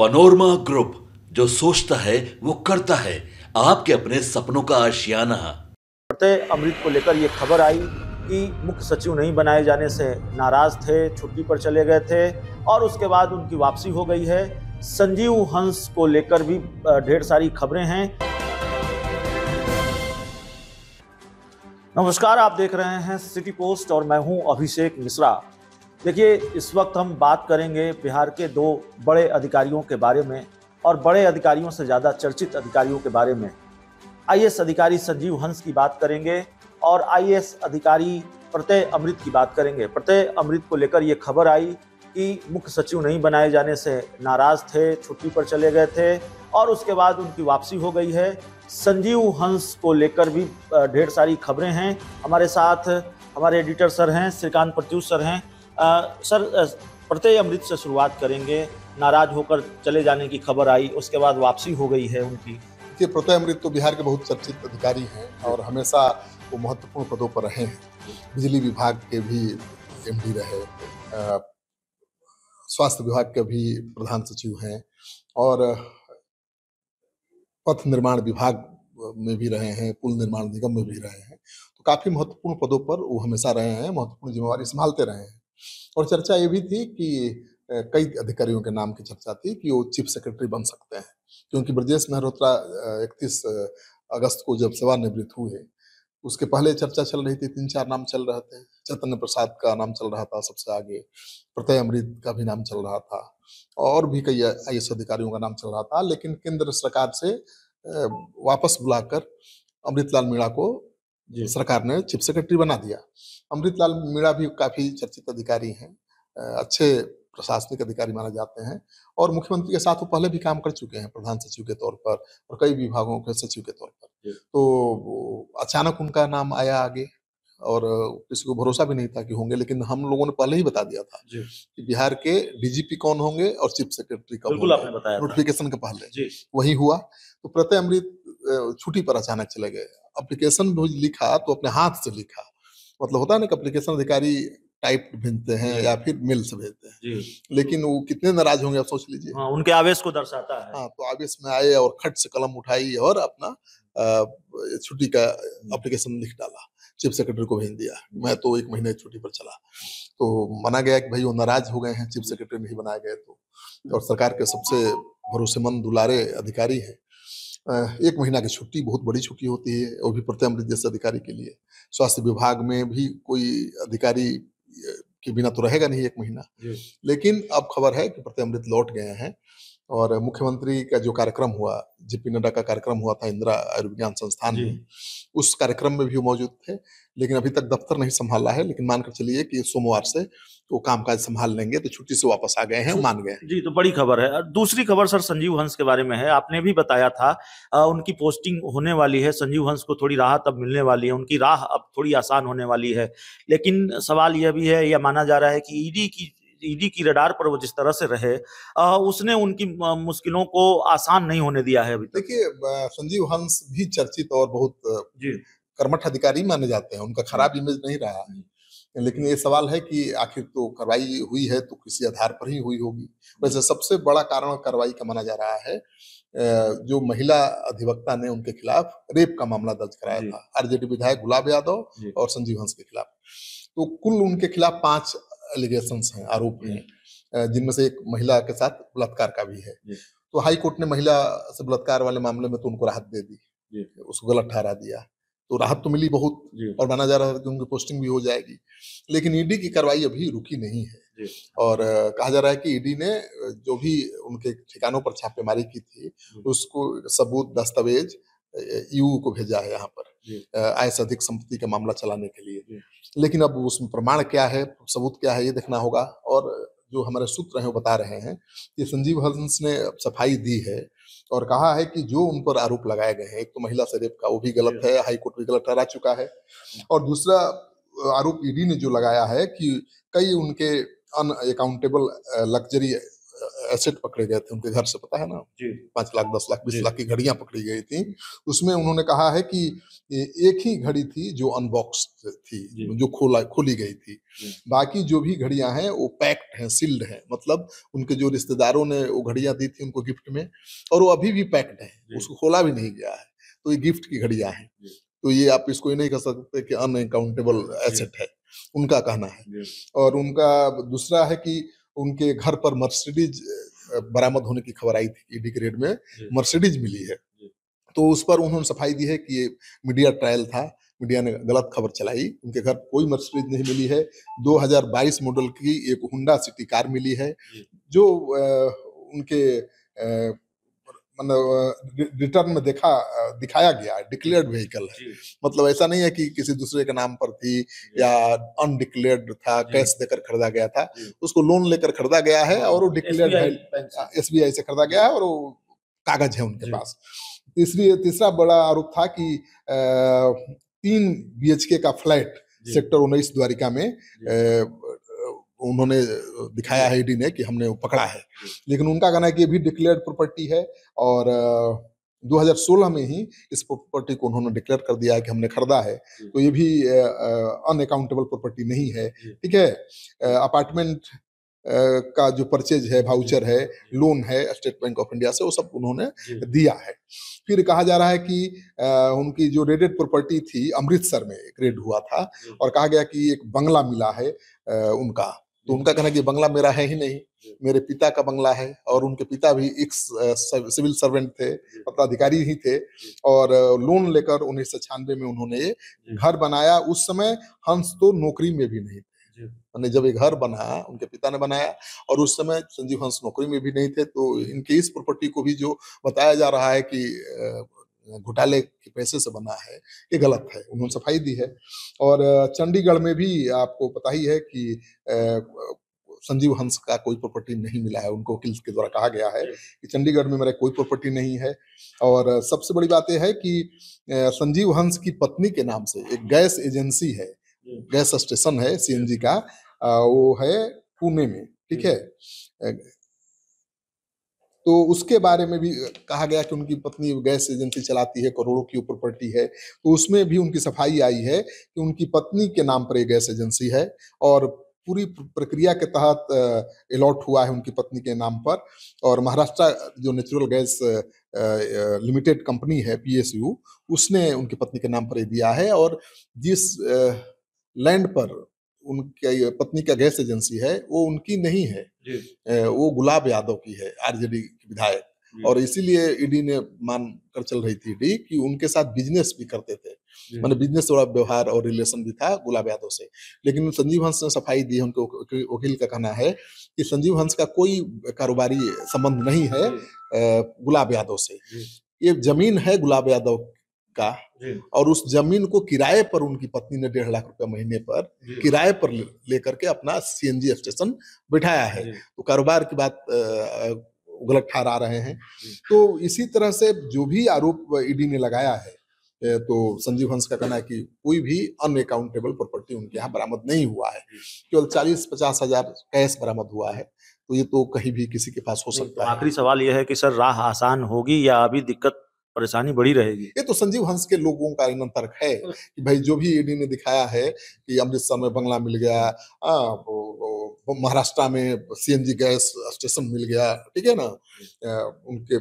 Panorama group जो सोचता है वो करता है आपके अपने सपनों का आशियाना अमृत को लेकर ये खबर आई कि मुख्य सचिव नहीं बनाए जाने से नाराज थे छुट्टी पर चले गए थे और उसके बाद उनकी वापसी हो गई है संजीव हंस को लेकर भी ढेर सारी खबरें हैं नमस्कार आप देख रहे हैं सिटी पोस्ट और मैं हूं अभिषेक मिश्रा देखिए इस वक्त हम बात करेंगे बिहार के दो बड़े अधिकारियों के बारे में और बड़े अधिकारियों से ज़्यादा चर्चित अधिकारियों के बारे में आई अधिकारी संजीव हंस की बात करेंगे और आई अधिकारी प्रत्यय अमृत की बात करेंगे प्रत्यय अमृत को लेकर ये खबर आई कि मुख्य सचिव नहीं बनाए जाने से नाराज़ थे छुट्टी पर चले गए थे और उसके बाद उनकी वापसी हो गई है संजीव हंस को लेकर भी ढेर सारी खबरें हैं हमारे साथ हमारे एडिटर सर हैं श्रीकांत प्रत्यूष सर हैं आ, सर प्रत्यय अमृत से शुरुआत करेंगे नाराज होकर चले जाने की खबर आई उसके बाद वापसी हो गई है उनकी देखिए प्रत्यय अमृत तो बिहार के बहुत चर्चित अधिकारी हैं और हमेशा वो महत्वपूर्ण पदों पर रहे हैं बिजली विभाग के भी एम रहे स्वास्थ्य विभाग के भी प्रधान सचिव हैं और पथ निर्माण विभाग में भी रहे हैं पुल निर्माण निगम में भी रहे हैं तो काफी महत्वपूर्ण पदों पर वो हमेशा रहे हैं महत्वपूर्ण जिम्मेवारी संभालते रहे हैं और चर्चा ये भी थी कि कई अधिकारियों के नाम की चर्चा थी कि वो चीफ सेक्रेटरी बन सकते हैं क्योंकि ब्रजेश मेहरोत्रा इकतीस अगस्त को जब सेवानिवृत्त हुए उसके पहले चर्चा चल रही थी तीन चार नाम चल रहे थे चैतन्य प्रसाद का नाम चल रहा था सबसे आगे प्रत्यय अमृत का भी नाम चल रहा था और भी कई आई अधिकारियों का नाम चल रहा था लेकिन केंद्र सरकार से वापस बुलाकर अमृतलाल मीणा को सरकार ने चीफ सेक्रेटरी बना दिया अमृतलाल मीणा भी काफी चर्चित अधिकारी हैं अच्छे प्रशासनिक अधिकारी माने जाते हैं और मुख्यमंत्री के साथ वो पहले भी काम कर चुके हैं प्रधान सचिव के तौर पर और कई विभागों के सचिव के तौर पर तो अचानक उनका नाम आया आगे और किसी को भरोसा भी नहीं था कि होंगे लेकिन हम लोगों ने पहले ही बता दिया था कि बिहार के डीजीपी कौन होंगे और चीफ सेक्रेटरी कौन होंगे नोटिफिकेशन के पहले वही हुआ तो प्रत्यय अमृत छुट्टी पर अचानक चले गए अप्लीकेशन लिखा तो अपने हाथ से लिखा मतलब होता है ना कि अप्लीकेशन अधिकारी टाइप भेजते हैं या फिर मेल से भेजते हैं लेकिन वो कितने नाराज होंगे आप सोच लीजिए हाँ, उनके आवेश को दर्शाता है हाँ तो आवेश में आए और खट से कलम उठाई और अपना छुट्टी का एप्लीकेशन हम्म। लिख डाला चीफ सेक्रेटरी को भेज दिया हम्म। मैं तो एक महीने छुट्टी पर चला तो माना गया कि भाई वो नाराज हो गए हैं चीफ सेक्रेटरी हम्म। नहीं बनाए गए तो और सरकार के सबसे भरोसेमंद दुलारे अधिकारी हैं एक महीना की छुट्टी बहुत बड़ी छुट्टी होती है वो भी प्रत्यामृत जैसे अधिकारी के लिए स्वास्थ्य विभाग में भी कोई अधिकारी के बिना तो रहेगा नहीं एक महीना लेकिन अब खबर है कि प्रत्यामृत लौट गए हैं और मुख्यमंत्री का जो कार्यक्रम हुआ जेपी नड्डा का कार्यक्रम हुआ था इंदिरा आयुर्विज्ञान संस्थान में उस कार्यक्रम में भी मौजूद थे लेकिन अभी तक दफ्तर नहीं संभाला है लेकिन मानकर चलिए कि सोमवार से वो तो कामकाज संभाल लेंगे तो छुट्टी से वापस आ गए हैं मान गए जी तो बड़ी खबर है दूसरी खबर सर संजीव हंस के बारे में है आपने भी बताया था आ, उनकी पोस्टिंग होने वाली है संजीव हंस को थोड़ी राहत अब मिलने वाली है उनकी राह अब थोड़ी आसान होने वाली है लेकिन सवाल यह भी है यह माना जा रहा है कि ईडी की ईडी की रडार पर वो जिस तरह से रहे आ, उसने उनकी मुश्किलों को आसान नहीं होने दिया है अभी देखिए संजीव हंस भी चर्चित और बहुत जी कर्मठ अधिकारी माने जाते हैं उनका खराब इमेज नहीं रहा है लेकिन ये सवाल है कि आखिर तो कार्रवाई हुई है तो किसी आधार पर ही हुई होगी वैसे सबसे बड़ा कारण कार्रवाई का माना जा रहा है जो महिला अधिवक्ता ने उनके खिलाफ रेप का मामला दर्ज कराया था आरजेडी विधायक गुलाब यादव और संजीव हंस के खिलाफ तो कुल उनके खिलाफ पांच एलिगेशन हैं आरोप हैं जिनमें से एक महिला के साथ बलात्कार का भी है तो हाई कोर्ट ने महिला से बलात्कार वाले मामले में तो उनको राहत दे दी उसको गलत ठहरा दिया तो राहत तो मिली बहुत और माना जा रहा है कि उनकी पोस्टिंग भी हो जाएगी लेकिन ईडी e की कार्रवाई अभी रुकी नहीं है और कहा जा रहा है कि ईडी e ने जो भी उनके ठिकानों पर छापेमारी की थी उसको सबूत दस्तावेज यू को भेजा है यहाँ पर आय से अधिक संपत्ति का मामला चलाने के लिए लेकिन अब उसमें प्रमाण क्या है सबूत क्या है ये देखना होगा और जो हमारे सूत्र हैं वो बता रहे हैं कि संजीव हंस ने सफाई दी है और कहा है कि जो उन पर आरोप लगाए गए हैं एक तो महिला से रेप का वो भी गलत है हाईकोर्ट भी गलत ठहरा चुका है और दूसरा आरोप ईडी ने जो लगाया है कि कई उनके अनअकाउंटेबल लग्जरी एसेट पकड़े गए थे उनके घर से पता है ना पांच लाख दस लाख बीस लाख की घड़ियां पकड़ी गई थी उसमें उन्होंने कहा है कि एक ही घड़ी थी जो अनबॉक्स थी जो खोला खोली गई थी बाकी जो भी घड़ियां हैं वो पैक्ड हैं सील्ड हैं मतलब उनके जो रिश्तेदारों ने वो घड़ियां दी थी उनको गिफ्ट में और वो अभी भी पैक्ड है उसको खोला भी नहीं गया है तो ये गिफ्ट की घड़ियां हैं तो ये आप इसको ये नहीं कह सकते कि अनकाउंटेबल एसेट है उनका कहना है और उनका दूसरा है कि उनके घर पर मर्सिडीज बरामद होने की खबर आई थी ईडी e ग्रेड में मर्सिडीज मिली है तो उस पर उन्होंने सफाई दी है कि ये मीडिया ट्रायल था मीडिया ने गलत खबर चलाई उनके घर कोई मर्सिडीज नहीं मिली है 2022 मॉडल की एक हुंडा सिटी कार मिली है जो उनके मतलब रिटर्न में देखा दिखाया गया डिक्लेयर्ड व्हीकल है मतलब ऐसा नहीं है कि किसी दूसरे के नाम पर थी या अनडिक्लेयर्ड था कैश देकर खरीदा गया था उसको लोन लेकर खरीदा गया है और वो डिक्लेयर्ड है हाँ, एस से खरीदा गया है और वो कागज है उनके पास तीसरी तीसरा बड़ा आरोप था कि तीन बी का फ्लैट सेक्टर उन्नीस द्वारिका में उन्होंने दिखाया है ईडी ने कि हमने पकड़ा है लेकिन उनका कहना है कि ये भी डिक्लेयर्ड प्रॉपर्टी है और 2016 में ही इस प्रॉपर्टी को उन्होंने डिक्लेयर कर दिया है कि हमने खरीदा है तो ये भी अनअकाउंटेबल प्रॉपर्टी नहीं है ठीक है अपार्टमेंट का जो परचेज है भाउचर है लोन है स्टेट बैंक ऑफ इंडिया से वो सब उन्होंने दिया है फिर कहा जा रहा है कि उनकी जो रेडेड प्रॉपर्टी थी अमृतसर में एक रेड हुआ था और कहा गया कि एक बंगला मिला है उनका तो उनका कहना कि बंगला मेरा है ही नहीं मेरे पिता का बंगला है और उनके पिता भी एक सिविल सर्वेंट थे पत्राधिकारी ही थे और लोन लेकर उन्नीस सौ छियानवे में उन्होंने ये घर बनाया उस समय हंस तो नौकरी में भी नहीं मैंने जब ये घर बना उनके पिता ने बनाया और उस समय संजीव हंस नौकरी में भी नहीं थे तो इनके इस प्रॉपर्टी को भी जो बताया जा रहा है कि घोटाले के पैसे से बना है ये गलत है उन्होंने सफाई दी है और चंडीगढ़ में भी आपको पता ही है कि संजीव हंस का कोई प्रॉपर्टी नहीं मिला है उनको वकील के द्वारा कहा गया है कि चंडीगढ़ में मेरा कोई प्रॉपर्टी नहीं है और सबसे बड़ी बात यह है कि संजीव हंस की पत्नी के नाम से एक गैस एजेंसी है गैस स्टेशन है सीएनजी का वो है पुणे में ठीक है तो उसके बारे में भी कहा गया कि उनकी पत्नी गैस एजेंसी चलाती है करोड़ों की प्रॉपर्टी है तो उसमें भी उनकी सफाई आई है कि उनकी पत्नी के नाम पर ये गैस एजेंसी है और पूरी प्रक्रिया के तहत अलॉट हुआ है उनकी पत्नी के नाम पर और महाराष्ट्र जो नेचुरल गैस लिमिटेड कंपनी है पीएसयू उसने उनकी पत्नी के नाम पर दिया है और जिस लैंड पर उनकी पत्नी का गैस एजेंसी है वो उनकी नहीं है वो गुलाब यादव की है आरजेडी के विधायक और इसीलिए ईडी ने मान कर चल रही थी ईडी कि उनके साथ बिजनेस भी करते थे मैंने बिजनेस थोड़ा व्यवहार और रिलेशन भी था गुलाब यादव से लेकिन संजीव हंस ने सफाई दी उनके वकील का कहना है कि संजीव हंस का कोई कारोबारी संबंध नहीं है गुलाब यादव से ये जमीन है गुलाब यादव का और उस जमीन को किराए पर उनकी पत्नी ने डेढ़ लाख रुपए महीने पर किराए पर लेकर के अपना सीएनजी स्टेशन बिठाया है तो कारोबार की बात गलत ठहरा रहे हैं तो इसी तरह से जो भी आरोप ईडी e ने लगाया है तो संजीव हंस का कहना है कि कोई भी अनअकाउंटेबल प्रॉपर्टी उनके यहाँ बरामद नहीं हुआ है केवल चालीस पचास हजार कैश बरामद हुआ है तो ये तो कहीं भी किसी के पास हो सकता तो है आखिरी सवाल यह है कि सर राह आसान होगी या अभी दिक्कत परेशानी बड़ी रहेगी ये तो संजीव हंस के लोगों का इन तर्क है कि भाई जो भी ईडी ने दिखाया है कि अमृतसर में बंगला मिल गया महाराष्ट्र में सीएनजी गैस स्टेशन मिल गया ठीक है ना उनके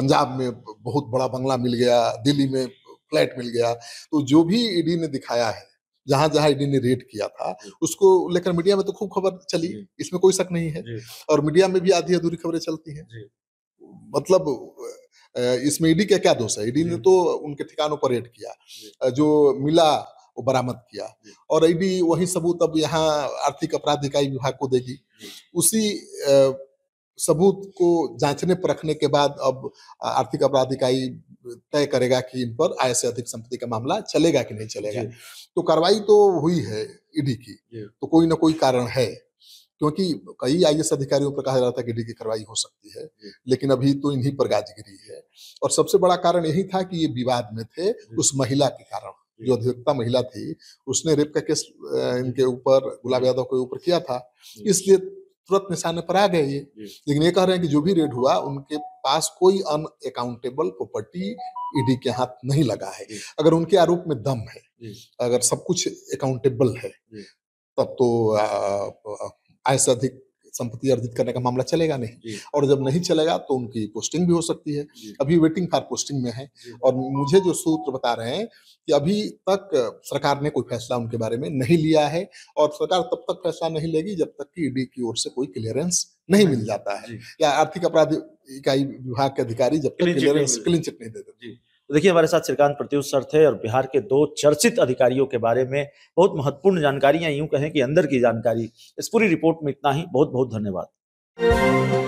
पंजाब में बहुत बड़ा बंगला मिल गया दिल्ली में फ्लैट मिल गया तो जो भी ईडी ने दिखाया है जहां जहां ईडी ने रेट किया था उसको लेकर मीडिया में तो खूब खबर चली इसमें कोई शक नहीं है और मीडिया में भी आधी अधूरी खबरें चलती हैं मतलब इसमें ईडी का क्या दोष है ईडी ने तो उनके ठिकानों पर रेड किया जो मिला वो बरामद किया और ईडी वही सबूत अब यहाँ आर्थिक अपराध इकाई विभाग को देगी उसी सबूत को जांचने पर रखने के बाद अब आर्थिक अपराध इकाई तय करेगा कि इन पर आय से अधिक संपत्ति का मामला चलेगा कि नहीं चलेगा तो कार्रवाई तो हुई है ईडी की तो कोई ना कोई कारण है क्योंकि कई आई एस अधिकारियों पर कहा जा रहा था कि डी की कार्रवाई हो सकती है लेकिन अभी तो इन्हीं पर गाज गिरी है और सबसे बड़ा कारण यही था कि ये विवाद में थे उस महिला के कारण जो अधिवक्ता महिला थी उसने रेप का केस इनके ऊपर गुलाब यादव के ऊपर किया था इसलिए तुरंत निशाने पर आ गए ये लेकिन ये कह रहे हैं कि जो भी रेड हुआ उनके पास कोई अनअकाउंटेबल प्रॉपर्टी ईडी के हाथ नहीं लगा है अगर उनके आरोप में दम है अगर सब कुछ अकाउंटेबल है तब तो आ, आ, आय से अधिक संपत्ति अर्जित करने का मामला चलेगा नहीं और जब नहीं चलेगा तो उनकी पोस्टिंग भी हो सकती है अभी वेटिंग फॉर पोस्टिंग में है और मुझे जो सूत्र बता रहे हैं कि अभी तक सरकार ने कोई फैसला उनके बारे में नहीं लिया है और सरकार तब तक फैसला नहीं लेगी जब तक कि ईडी की ओर से कोई क्लियरेंस नहीं मिल जाता है या आर्थिक अपराध इकाई विभाग के अधिकारी जब तक क्लियरेंस क्लीन चिट नहीं देते तो देखिए हमारे साथ श्रीकांत प्रत्युष सर थे और बिहार के दो चर्चित अधिकारियों के बारे में बहुत महत्वपूर्ण जानकारियां यूं कहें कि अंदर की जानकारी इस पूरी रिपोर्ट में इतना ही बहुत बहुत धन्यवाद